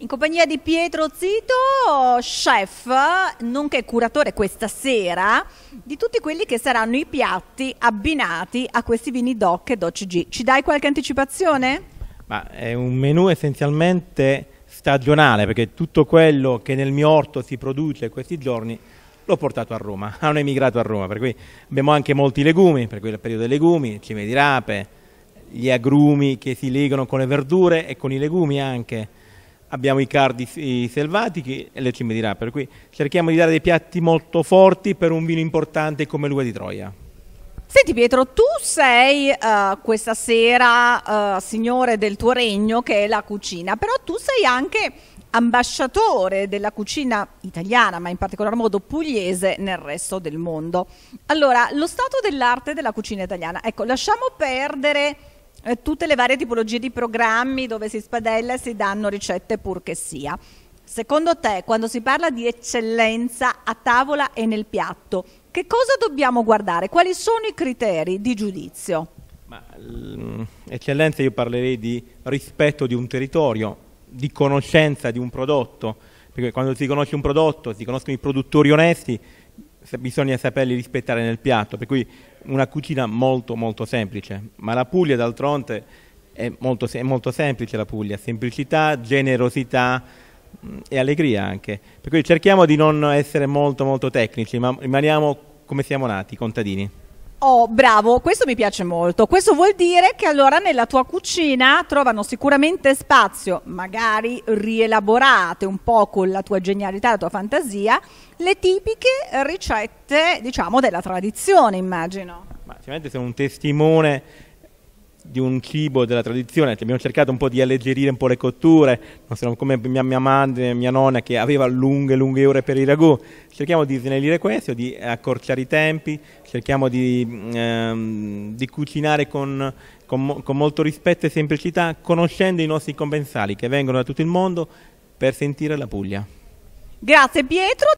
In compagnia di Pietro Zito, chef, nonché curatore questa sera, di tutti quelli che saranno i piatti abbinati a questi vini DOC e DOCG. Ci dai qualche anticipazione? Ma è un menù essenzialmente stagionale, perché tutto quello che nel mio orto si produce questi giorni l'ho portato a Roma, hanno emigrato a Roma, per cui abbiamo anche molti legumi, per cui il periodo dei legumi, cime di rape, gli agrumi che si legano con le verdure e con i legumi anche, abbiamo i cardi selvatici e le mi dirà per cui cerchiamo di dare dei piatti molto forti per un vino importante come l'uva di Troia. Senti Pietro, tu sei uh, questa sera uh, signore del tuo regno che è la cucina, però tu sei anche ambasciatore della cucina italiana, ma in particolar modo pugliese nel resto del mondo. Allora, lo stato dell'arte della cucina italiana, ecco, lasciamo perdere eh, tutte le varie tipologie di programmi dove si spadella e si danno ricette purché sia. Secondo te, quando si parla di eccellenza a tavola e nel piatto, che cosa dobbiamo guardare? Quali sono i criteri di giudizio? Ma, ehm, eccellenza io parlerei di rispetto di un territorio, di conoscenza di un prodotto, perché quando si conosce un prodotto, si conoscono i produttori onesti, bisogna saperli rispettare nel piatto, per cui una cucina molto molto semplice, ma la Puglia d'altronde è molto, è molto semplice la Puglia, semplicità, generosità mm, e allegria anche, per cui cerchiamo di non essere molto molto tecnici, ma rimaniamo come siamo nati, contadini. Oh, bravo, questo mi piace molto. Questo vuol dire che allora nella tua cucina trovano sicuramente spazio, magari rielaborate un po' con la tua genialità, la tua fantasia, le tipiche ricette, diciamo, della tradizione, immagino. Ma sicuramente sono un testimone di un cibo della tradizione, abbiamo cercato un po' di alleggerire un po' le cotture, non siamo come mia, mia, madre, mia nonna che aveva lunghe, lunghe ore per i ragù, cerchiamo di snellire questo, di accorciare i tempi, cerchiamo di, ehm, di cucinare con, con, con molto rispetto e semplicità, conoscendo i nostri compensali che vengono da tutto il mondo per sentire la Puglia. Grazie Pietro,